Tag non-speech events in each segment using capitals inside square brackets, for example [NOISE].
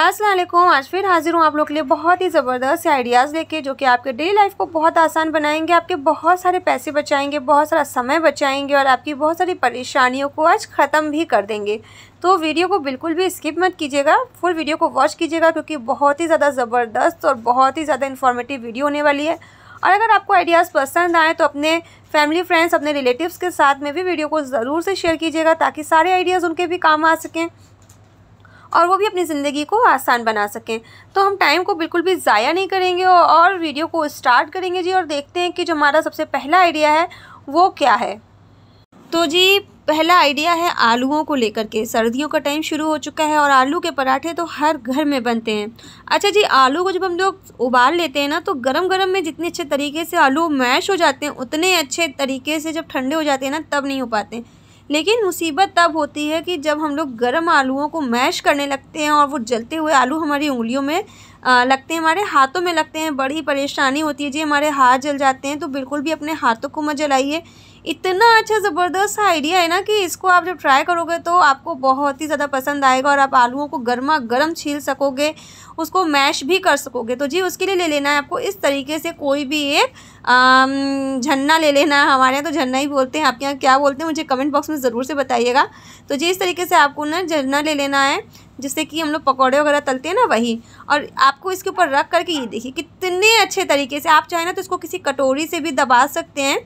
असलम आज फिर हाजिर हूँ आप लोग के लिए बहुत ही ज़बरदस्त आइडियाज़ लेके जो कि आपके डेली लाइफ को बहुत आसान बनाएंगे आपके बहुत सारे पैसे बचाएंगे बहुत सारा समय बचाएंगे और आपकी बहुत सारी परेशानियों को आज ख़त्म भी कर देंगे तो वीडियो को बिल्कुल भी स्किप मत कीजिएगा फुल वीडियो को वॉच कीजिएगा क्योंकि बहुत ही ज़्यादा ज़बरदस्त और बहुत ही ज़्यादा इन्फॉर्मेटिव वीडियो होने वाली है और अगर आपको आइडियाज़ पसंद आएँ तो अपने फैमिली फ्रेंड्स अपने रिलेटिव्स के साथ में भी वीडियो को ज़रूर से शेयर कीजिएगा ताकि सारे आइडियाज़ उनके भी काम आ सकें और वो भी अपनी ज़िंदगी को आसान बना सकें तो हम टाइम को बिल्कुल भी ज़ाया नहीं करेंगे और वीडियो को स्टार्ट करेंगे जी और देखते हैं कि जो हमारा सबसे पहला आइडिया है वो क्या है तो जी पहला आइडिया है आलूओं को लेकर के सर्दियों का टाइम शुरू हो चुका है और आलू के पराठे तो हर घर में बनते हैं अच्छा जी आलू को जब हम लोग उबाल लेते हैं ना तो गरम गरम में जितने अच्छे तरीके से आलू मैश हो जाते हैं उतने अच्छे तरीके से जब ठंडे हो जाते हैं ना तब नहीं हो पाते हैं लेकिन मुसीबत तब होती है कि जब हम लोग गर्म आलूओं को मैश करने लगते हैं और वो जलते हुए आलू हमारी उंगलियों में लगते हैं हमारे हाथों में लगते हैं बड़ी परेशानी होती है जी हमारे हाथ जल जाते हैं तो बिल्कुल भी अपने हाथों को मत जलाइए इतना अच्छा ज़बरदस्त आइडिया है ना कि इसको आप जब ट्राई करोगे तो आपको बहुत ही ज़्यादा पसंद आएगा और आप आलूओं को गर्मा गर्म छील सकोगे उसको मैश भी कर सकोगे तो जी उसके लिए ले लेना है आपको इस तरीके से कोई भी एक झन्ना ले लेना है हमारे यहाँ तो झन्ना ही बोलते हैं आपके यहाँ क्या बोलते हैं मुझे कमेंट बॉक्स में ज़रूर से बताइएगा तो जी इस तरीके से आपको ना झरना ले लेना है जिससे कि हम लोग पकौड़े वगैरह तलते हैं ना वही और आपको इसके ऊपर रख करके ये देखिए कितने अच्छे तरीके से आप चाहें ना तो इसको किसी कटोरी से भी दबा सकते हैं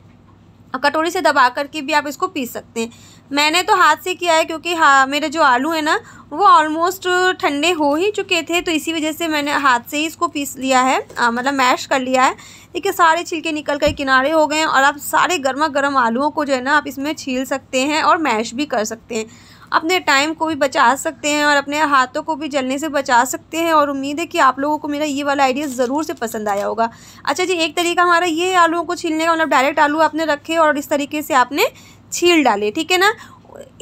कटोरी से दबा करके भी आप इसको पीस सकते हैं मैंने तो हाथ से किया है क्योंकि हाँ मेरे जो आलू है ना वो ऑलमोस्ट ठंडे हो ही चुके थे तो इसी वजह से मैंने हाथ से ही इसको पीस लिया है आ, मतलब मैश कर लिया है देखिए सारे छिलके निकल कर किनारे हो गए हैं और आप सारे गर्मा गर्म आलुओं को जो है ना आप इसमें छील सकते हैं और मैश भी कर सकते हैं अपने टाइम को भी बचा सकते हैं और अपने हाथों को भी जलने से बचा सकते हैं और उम्मीद है कि आप लोगों को मेरा ये वाला आइडिया ज़रूर से पसंद आया होगा अच्छा जी एक तरीका हमारा ये है आलूओं को छीलने का मतलब डायरेक्ट आलू आपने रखे और इस तरीके से आपने छील डाले ठीक है ना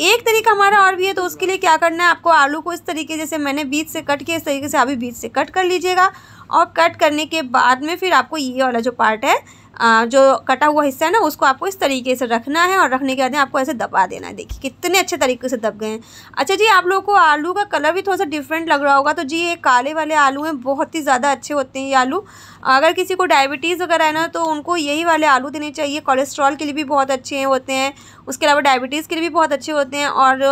एक तरीका हमारा और भी है तो उसके लिए क्या करना है आपको आलू को इस तरीके जैसे मैंने बीच से कट किया इस तरीके से आप भी बीच से कट कर लीजिएगा और कट करने के बाद में फिर आपको ये वाला जो पार्ट है जो कटा हुआ हिस्सा है ना उसको आपको इस तरीके से रखना है और रखने के बाद आपको ऐसे दबा देना है देखिए कितने अच्छे तरीके से दब गए हैं अच्छा जी आप लोगों को आलू का कलर भी थोड़ा सा डिफरेंट लग रहा होगा तो जी ये काले वाले आलू हैं बहुत ही ज़्यादा अच्छे होते हैं ये आलू अगर किसी को डायबिटीज़ वगैरह है ना तो उनको यही वाले आलू देने चाहिए कोलेस्ट्रॉल के लिए भी बहुत अच्छे होते हैं उसके अलावा डायबिटीज़ के लिए भी बहुत अच्छे होते हैं और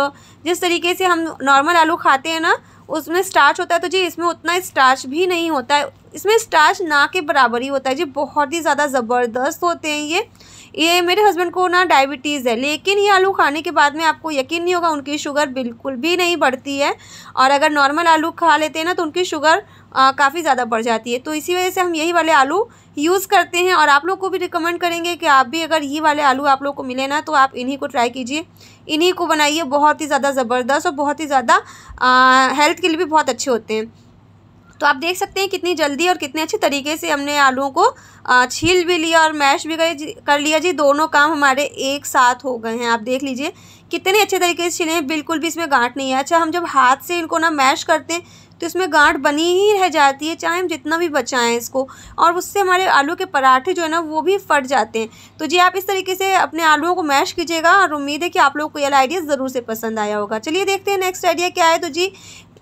जिस तरीके से हम नॉर्मल आलू खाते हैं ना उसमें स्टार्च होता है तो जी इसमें उतना स्टार्च भी नहीं होता है इसमें स्टार्च ना के बराबर ही होता है जी बहुत ही ज़्यादा ज़बरदस्त होते हैं ये ये मेरे हस्बैंड को ना डायबिटीज़ है लेकिन ये आलू खाने के बाद में आपको यकीन नहीं होगा उनकी शुगर बिल्कुल भी नहीं बढ़ती है और अगर नॉर्मल आलू खा लेते हैं ना तो उनकी शुगर काफ़ी ज़्यादा बढ़ जाती है तो इसी वजह से हम यही वाले आलू यूज़ करते हैं और आप लोग को भी रिकमेंड करेंगे कि आप भी अगर ये वाले आलू आप लोग को मिले ना तो आप इन्हीं को ट्राई कीजिए इन्हीं को बनाइए बहुत ही ज़्यादा ज़बरदस्त और बहुत ही ज़्यादा हेल्थ के लिए भी बहुत अच्छे होते हैं तो आप देख सकते हैं कितनी जल्दी और कितने अच्छे तरीके से हमने आलूओं को छील भी लिया और मैश भी कर लिया जी दोनों काम हमारे एक साथ हो गए हैं आप देख लीजिए कितने अच्छे तरीके से छिले हैं बिल्कुल भी इसमें गांठ नहीं है अच्छा हम जब हाथ से इनको ना मैश करते हैं तो इसमें गांठ बनी ही रह जाती है चाहे हम जितना भी बचाएं इसको और उससे हमारे आलू के पराठे जो है ना वो भी फट जाते हैं तो जी आप इस तरीके से अपने आलूओं को मैश कीजिएगा और उम्मीद है कि आप लोगों को यह आइडिया ज़रूर से पसंद आया होगा चलिए देखते हैं नेक्स्ट आइडिया क्या है तो जी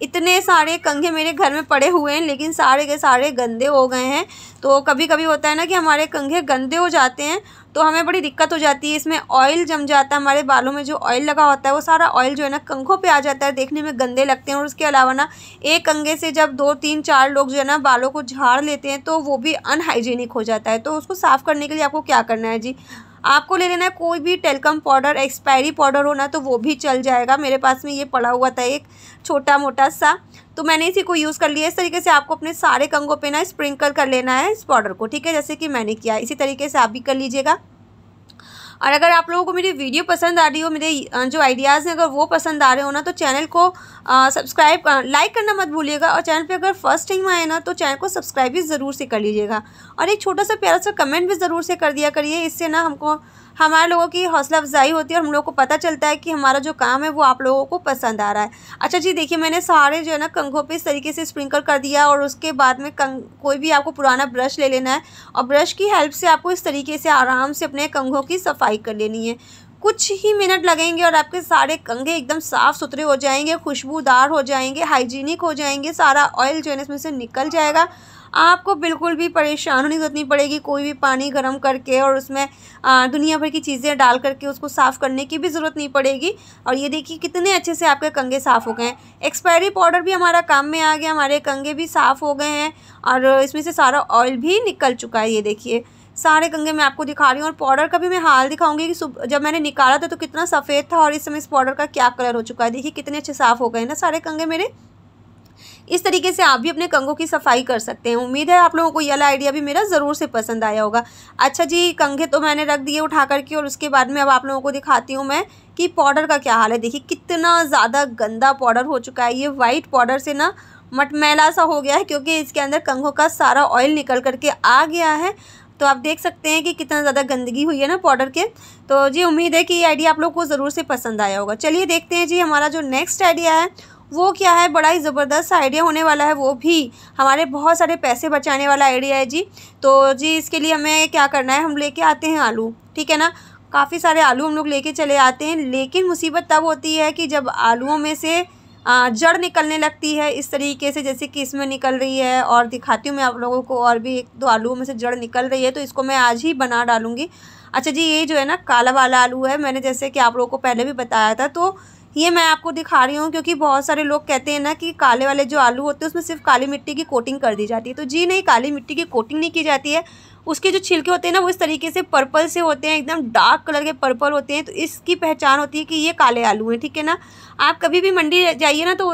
इतने सारे कंघे मेरे घर में पड़े हुए हैं लेकिन सारे के सारे गंदे हो गए हैं तो कभी कभी होता है ना कि हमारे कंघे गंदे हो जाते हैं तो हमें बड़ी दिक्कत हो जाती है इसमें ऑयल जम जाता है हमारे बालों में जो ऑयल लगा होता है वो सारा ऑयल जो है ना कंघों पे आ जाता है देखने में गंदे लगते हैं और उसके अलावा ना एक कंघे से जब दो तीन चार लोग जो है ना बालों को झाड़ लेते हैं तो वो भी अनहाइजीनिक हो जाता है तो उसको साफ़ करने के लिए आपको क्या करना है जी आपको ले लेना है कोई भी टेलकम पाउडर एक्सपायरी पाउडर होना तो वो भी चल जाएगा मेरे पास में ये पड़ा हुआ था एक छोटा मोटा सा तो मैंने इसी को यूज़ कर लिया इस तरीके से आपको अपने सारे कंगों पे ना स्प्रिंकल कर लेना है इस पाउडर को ठीक है जैसे कि मैंने किया इसी तरीके से आप भी कर लीजिएगा और अगर आप लोगों को मेरी वीडियो पसंद आ रही हो मेरे जो आइडियाज़ हैं अगर वो पसंद आ रहे हो ना तो चैनल को सब्सक्राइब लाइक करना मत भूलिएगा और चैनल पे अगर फर्स्ट टाइम आए ना तो चैनल को सब्सक्राइब भी ज़रूर से कर लीजिएगा और एक छोटा सा प्यारा सा कमेंट भी ज़रूर से कर दिया करिए इससे ना हमको हमारे लोगों की हौसला अफजाई होती है और हम लोगों को पता चलता है कि हमारा जो काम है वो आप लोगों को पसंद आ रहा है अच्छा जी देखिए मैंने सारे जो है ना कंघों पे इस तरीके से स्प्रिंकल कर दिया और उसके बाद में कंग कोई भी आपको पुराना ब्रश ले लेना है और ब्रश की हेल्प से आपको इस तरीके से आराम से अपने कंघों की सफाई कर लेनी है कुछ ही मिनट लगेंगे और आपके सारे कंघे एकदम साफ़ सुथरे हो जाएंगे खुशबूदार हो जाएंगे हाइजीनिक हो जाएंगे सारा ऑयल जो है इसमें से निकल जाएगा आपको बिल्कुल भी परेशान होने की जरूरत नहीं पड़ेगी कोई भी पानी गर्म करके और उसमें दुनिया भर की चीज़ें डाल करके उसको साफ़ करने की भी ज़रूरत नहीं पड़ेगी और ये देखिए कितने अच्छे से आपके कंगे साफ़ हो गए हैं एक्सपायरी पाउडर भी हमारा काम में आ गया हमारे कंगे भी साफ़ हो गए हैं और इसमें से सारा ऑयल भी निकल चुका है ये देखिए सारे कंगे मैं आपको दिखा रही हूँ और पाउडर का भी मैं हाल दिखाऊंगी कि जब मैंने निकाला था तो कितना सफ़ेद था और इस समय इस पाउडर का क्या कलर हो चुका है देखिए कितने अच्छे साफ़ हो गए ना सारे कंगे मेरे इस तरीके से आप भी अपने कंगों की सफाई कर सकते हैं उम्मीद है आप लोगों को यह आइडिया भी मेरा ज़रूर से पसंद आया होगा अच्छा जी कंघे तो मैंने रख दिए उठा करके और उसके बाद में अब आप लोगों को दिखाती हूँ मैं कि पाउडर का क्या हाल है देखिए कितना ज़्यादा गंदा पाउडर हो चुका है ये वाइट पाउडर से ना मटमैला सा हो गया है क्योंकि इसके अंदर कंघों का सारा ऑयल निकल करके आ गया है तो आप देख सकते हैं कि कितना ज़्यादा गंदगी हुई है ना पाउडर के तो जी उम्मीद है कि ये आइडिया आप लोग को ज़रूर से पसंद आया होगा चलिए देखते हैं जी हमारा जो नेक्स्ट आइडिया है वो क्या है बड़ा ही ज़बरदस्त आइडिया होने वाला है वो भी हमारे बहुत सारे पैसे बचाने वाला आइडिया है जी तो जी इसके लिए हमें क्या करना है हम लेके आते हैं आलू ठीक है ना काफ़ी सारे आलू हम लोग लेके चले आते हैं लेकिन मुसीबत तब होती है कि जब आलूओं में से जड़ निकलने लगती है इस तरीके से जैसे कि इसमें निकल रही है और दिखाती हूँ मैं आप लोगों को और भी एक दो आलूओं में से जड़ निकल रही है तो इसको मैं आज ही बना डालूँगी अच्छा जी ये जो है ना काला वाला आलू है मैंने जैसे कि आप लोगों को पहले भी बताया था तो ये मैं आपको दिखा रही हूँ क्योंकि बहुत सारे लोग कहते हैं ना कि काले वाले जो आलू होते हैं उसमें सिर्फ काली मिट्टी की कोटिंग कर दी जाती है तो जी नहीं काली मिट्टी की कोटिंग नहीं की जाती है उसके जो छिलके होते हैं ना वो इस तरीके से पर्पल से होते हैं एकदम डार्क कलर के पर्पल होते हैं तो इसकी पहचान होती है कि ये काले आलू हैं ठीक है ना आप कभी भी मंडी जाइए ना तो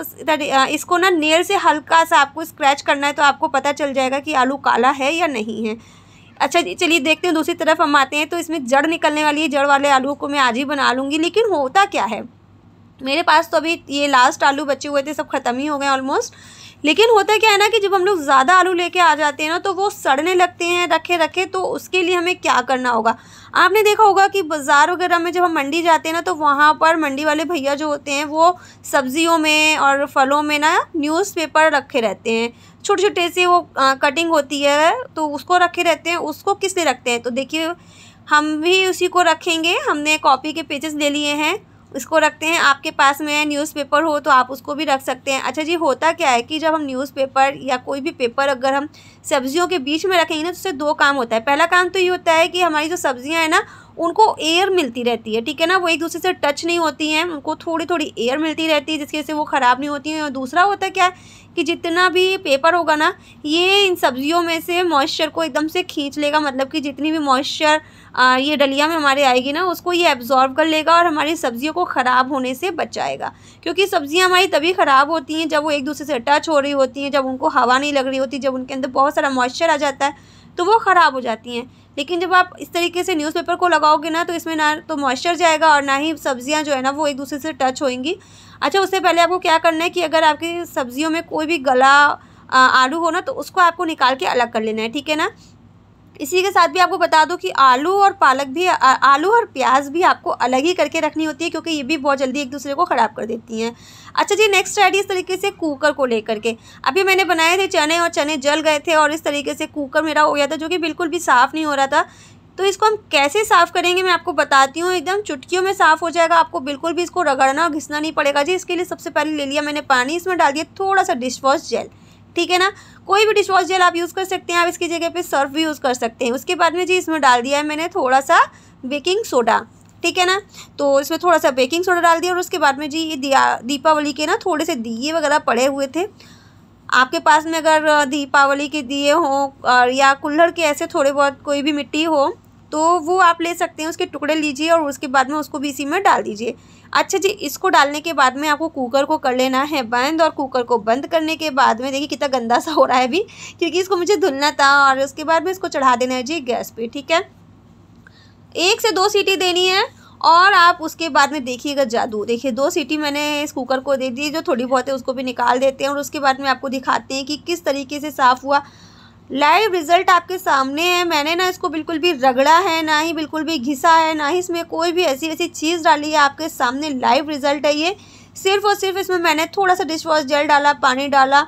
इसको ना नेल से हल्का सा आपको स्क्रैच करना है तो आपको पता चल जाएगा कि आलू काला है या नहीं है अच्छा चलिए देखते हैं दूसरी तरफ हम आते हैं तो इसमें जड़ निकलने वाली है जड़ वाले आलू को मैं आज ही बना लूँगी लेकिन होता क्या है मेरे पास तो अभी ये लास्ट आलू बचे हुए थे सब ख़त्म ही हो गए ऑलमोस्ट लेकिन होता क्या है ना कि जब हम लोग ज़्यादा आलू लेके आ जाते हैं ना तो वो सड़ने लगते हैं रखे रखे तो उसके लिए हमें क्या करना होगा आपने देखा होगा कि बाज़ार वगैरह में जब हम मंडी जाते हैं ना तो वहाँ पर मंडी वाले भैया जो होते हैं वो सब्जियों में और फलों में ना न्यूज़पेपर रखे रहते हैं छोटे छोटे से वो आ, कटिंग होती है तो उसको रखे रहते हैं उसको किस लिए रखते हैं तो देखिए हम भी उसी को रखेंगे हमने कॉपी के पेजेस ले लिए हैं इसको रखते हैं आपके पास में न्यूज़पेपर हो तो आप उसको भी रख सकते हैं अच्छा जी होता क्या है कि जब हम न्यूज़पेपर या कोई भी पेपर अगर हम सब्जियों के बीच में रखेंगे ना तो उससे दो काम होता है पहला काम तो ये होता है कि हमारी जो सब्ज़ियाँ हैं ना उनको एयर मिलती रहती है ठीक है ना वो एक दूसरे से टच नहीं होती हैं उनको थोड़ी थोड़ी एयर मिलती रहती है जिसकी वजह से वो ख़राब नहीं होती हैं और दूसरा होता क्या है कि जितना भी पेपर होगा ना ये इन सब्जियों में से मॉइस्चर को एकदम से खींच लेगा मतलब कि जितनी भी मॉइस्चर ये डलिया में हमारे आएगी ना उसको ये एब्जॉर्व कर लेगा और हमारी सब्जियों को ख़राब होने से बचाएगा क्योंकि सब्जियां हमारी तभी ख़राब होती हैं जब वो एक दूसरे से टच हो रही होती हैं जब उनको हवा नहीं लग रही होती जब उनके अंदर बहुत सारा मॉइस्चर आ जाता है तो वो ख़राब हो जाती हैं लेकिन जब आप इस तरीके से न्यूज़पेपर को लगाओगे ना तो इसमें ना तो मॉइस्चर जाएगा और ना ही सब्जियां जो है ना वो एक दूसरे से टच होएंगी अच्छा उससे पहले आपको क्या करना है कि अगर आपकी सब्जियों में कोई भी गला आलू हो ना तो उसको आपको निकाल के अलग कर लेना है ठीक है ना इसी के साथ भी आपको बता दूं कि आलू और पालक भी आलू और प्याज भी आपको अलग ही करके रखनी होती है क्योंकि ये भी बहुत जल्दी एक दूसरे को ख़राब कर देती हैं अच्छा जी नेक्स्ट आइडिया इस तरीके से कुकर को लेकर के अभी मैंने बनाए थे चने और चने जल गए थे और इस तरीके से कुकर मेरा हो गया था जो कि बिल्कुल भी साफ़ नहीं हो रहा था तो इसको हम कैसे साफ़ करेंगे मैं आपको बताती हूँ एकदम चुटकियों में साफ़ हो जाएगा आपको बिल्कुल भी इसको रगड़ना और घिसना नहीं पड़ेगा जी इसके लिए सबसे पहले ले लिया मैंने पानी इसमें डाल दिया थोड़ा सा डिश वॉश जेल ठीक है ना कोई भी डिश वॉश जेल आप यूज़ कर सकते हैं आप इसकी जगह पे सर्फ भी यूज़ कर सकते हैं उसके बाद में जी इसमें डाल दिया है मैंने थोड़ा सा बेकिंग सोडा ठीक है ना तो इसमें थोड़ा सा बेकिंग सोडा डाल दिया और उसके बाद में जी ये दिया दीपावली के ना थोड़े से दिए वगैरह पड़े हुए थे आपके पास में अगर दीपावली के दिए हों और या कुल्हड़ के ऐसे थोड़े बहुत कोई भी मिट्टी हो तो वो आप ले सकते हैं उसके टुकड़े लीजिए और उसके बाद में उसको भी इसी में डाल दीजिए अच्छा जी इसको डालने के बाद में आपको कुकर को कर लेना है बंद और कुकर को बंद करने के बाद में देखिए कितना गंदा सा हो रहा है अभी क्योंकि इसको मुझे धुलना था और उसके बाद में इसको चढ़ा देना है जी गैस पर ठीक है एक से दो सीटी देनी है और आप उसके बाद में देखिएगा जादू देखिए दो सीटी मैंने इस कुकर को दे दी जो थोड़ी बहुत है उसको भी निकाल देते हैं और उसके बाद में आपको दिखाते हैं कि किस तरीके से साफ़ हुआ लाइव रिज़ल्ट आपके सामने है मैंने ना इसको बिल्कुल भी रगड़ा है ना ही बिल्कुल भी घिसा है ना ही इसमें कोई भी ऐसी ऐसी चीज़ डाली है आपके सामने लाइव रिज़ल्ट है ये सिर्फ और सिर्फ इसमें मैंने थोड़ा सा डिश वॉश जेल डाला पानी डाला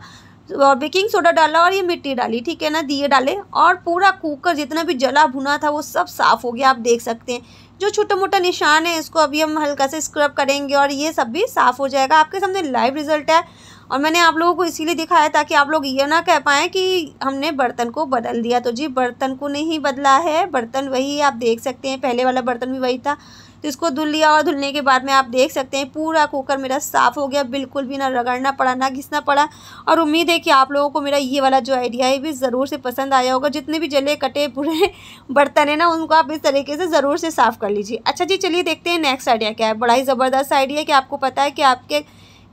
और बेकिंग सोडा डाला और ये मिट्टी डाली ठीक है ना दिए डाले और पूरा कुकर जितना भी जला भुना था वो सब साफ़ हो गया आप देख सकते हैं जो छोटा मोटा निशान है इसको अभी हम हल्का से स्क्रब करेंगे और ये सब भी साफ़ हो जाएगा आपके सामने लाइव रिज़ल्ट है और मैंने आप लोगों को इसीलिए दिखाया ताकि आप लोग ये ना कह पाएँ कि हमने बर्तन को बदल दिया तो जी बर्तन को नहीं बदला है बर्तन वही आप देख सकते हैं पहले वाला बर्तन भी वही था तो इसको धुल लिया और धुलने के बाद में आप देख सकते हैं पूरा कुकर मेरा साफ़ हो गया बिल्कुल भी ना रगड़ना पड़ा ना घिसना पड़ा और उम्मीद है कि आप लोगों को मेरा ये वाला जो आइडिया है भी ज़रूर से पसंद आया होगा जितने भी जले कटे बुरे [LAUGHS] बर्तन है ना उनको आप इस तरीके से ज़रूर से साफ़ कर लीजिए अच्छा जी चलिए देखते हैं नेक्स्ट आइडिया क्या है बड़ा ही ज़बरदस्त आइडिया कि आपको पता है कि आपके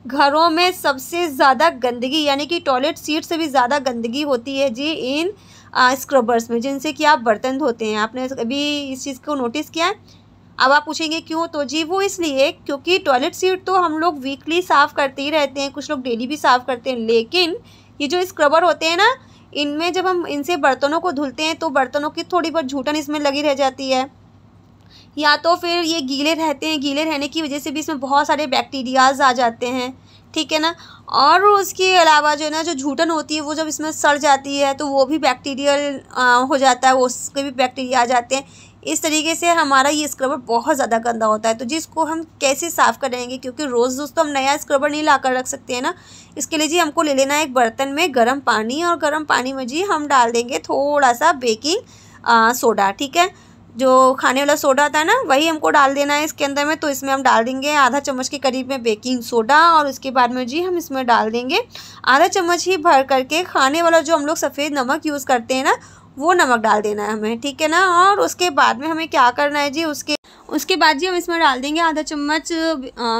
घरों में सबसे ज़्यादा गंदगी यानी कि टॉयलेट सीट से भी ज़्यादा गंदगी होती है जी इन स्क्रबर्स में जिनसे कि आप बर्तन धोते हैं आपने अभी इस चीज़ को नोटिस किया है अब आप पूछेंगे क्यों तो जी वो इसलिए क्योंकि टॉयलेट सीट तो हम लोग वीकली साफ़ करते ही रहते हैं कुछ लोग डेली भी साफ़ करते हैं लेकिन ये जो स्क्रबर होते हैं ना इनमें जब हम इनसे बर्तनों को धुलते हैं तो बर्तनों की थोड़ी बहुत झूठन इसमें लगी रह जाती है या तो फिर ये गीले रहते हैं गीले रहने की वजह से भी इसमें बहुत सारे बैक्टीरियाज आ जाते हैं ठीक है ना और उसके अलावा जो है ना जो झूठन होती है वो जब इसमें सड़ जाती है तो वो भी बैक्टीरियल हो जाता है उसके भी बैक्टीरिया आ जाते हैं इस तरीके से हमारा ये स्क्रबर बहुत ज़्यादा गंदा होता है तो जिसको हम कैसे साफ़ करेंगे क्योंकि रोज़ दोस्तों हम नया स्क्रबर नहीं ला कर रख सकते हैं ना इसके लिए जी हमको ले लेना है एक बर्तन में गर्म पानी और गर्म पानी में जी हम डाल देंगे थोड़ा सा बेकिंग सोडा ठीक है जो खाने वाला सोडा आता है ना वही हमको डाल देना है इसके अंदर में तो इसमें हम डाल देंगे आधा चम्मच के करीब में बेकिंग सोडा और उसके बाद में जी हम इसमें डाल देंगे आधा चम्मच ही भर करके खाने वाला जो हम लोग सफ़ेद नमक यूज़ करते हैं ना वो नमक डाल देना है हमें ठीक है ना और उसके बाद में हमें क्या करना है जी उसके उसके बाद जी हम इसमें डाल देंगे आधा चम्मच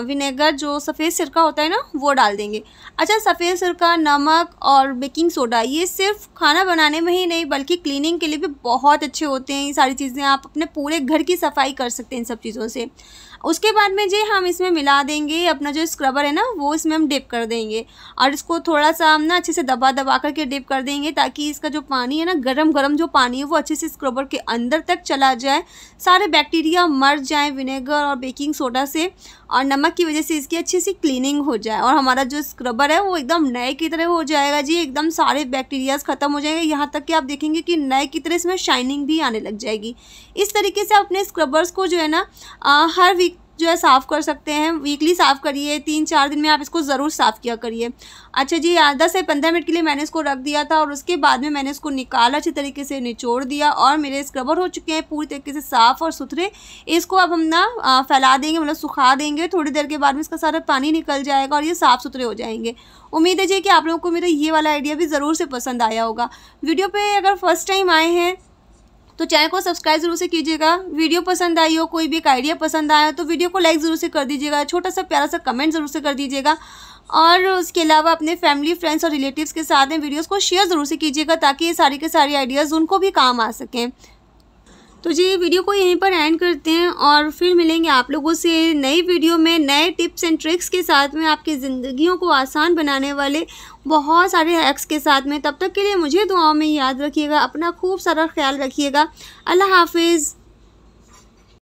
विनेगर जो सफ़ेद सिरका होता है ना वो डाल देंगे अच्छा सफ़ेद सिरका नमक और बेकिंग सोडा ये सिर्फ खाना बनाने में ही नहीं बल्कि क्लीनिंग के लिए भी बहुत अच्छे होते हैं ये सारी चीज़ें आप अपने पूरे घर की सफाई कर सकते हैं इन सब चीज़ों से उसके बाद में जी हम इसमें मिला देंगे अपना जो स्क्रबर है ना वो इसमें हम डिप कर देंगे और इसको थोड़ा सा हम ना अच्छे से दबा दबा करके डिप कर देंगे ताकि इसका जो पानी है ना गरम गरम जो पानी है वो अच्छे से स्क्रबर के अंदर तक चला जाए सारे बैक्टीरिया मर भर जाए विनेगर और बेकिंग सोडा से और नमक की वजह से इसकी अच्छी सी क्लीनिंग हो जाए और हमारा जो स्क्रबर है वो एकदम नए की तरह हो जाएगा जी एकदम सारे बैक्टीरियाज ख़त्म हो जाएंगे यहाँ तक कि आप देखेंगे कि नए की तरह इसमें शाइनिंग भी आने लग जाएगी इस तरीके से अपने स्क्रबर्स को जो है ना हर वीक जो है साफ़ कर सकते हैं वीकली साफ़ करिए तीन चार दिन में आप इसको ज़रूर साफ़ किया करिए अच्छा जी दस से पंद्रह मिनट के लिए मैंने इसको रख दिया था और उसके बाद में मैंने इसको निकाला अच्छे तरीके से निचोड़ दिया और मेरे स्क्रबर हो चुके हैं पूरी तरीके से साफ़ और सुथरे इसको अब हम ना फैला देंगे मतलब सुखा देंगे थोड़ी देर के बाद में इसका सारा पानी निकल जाएगा और ये साफ़ सुथरे हो जाएंगे उम्मीद है जी कि आप लोगों को मेरा ये वाला आइडिया भी ज़रूर से पसंद आया होगा वीडियो पर अगर फर्स्ट टाइम आए हैं तो चैनल को सब्सक्राइब जरूर से कीजिएगा वीडियो पसंद आई हो कोई भी एक आइडिया पसंद आया हो तो वीडियो को लाइक ज़रूर से कर दीजिएगा छोटा सा प्यारा सा कमेंट ज़रूर से कर दीजिएगा और उसके अलावा अपने फैमिली फ्रेंड्स और रिलेटिव्स के साथ में वीडियोस को शेयर ज़रूर से कीजिएगा ताकि ये सारी के सारी आइडियाज़ उनको भी काम आ सकें तो जी वीडियो को यहीं पर एंड करते हैं और फिर मिलेंगे आप लोगों से नई वीडियो में नए टिप्स एंड ट्रिक्स के साथ में आपकी ज़िंदगियों को आसान बनाने वाले बहुत सारे हैक्स के साथ में तब तक के लिए मुझे दुआओं में याद रखिएगा अपना खूब सारा ख्याल रखिएगा अल्लाह हाफिज़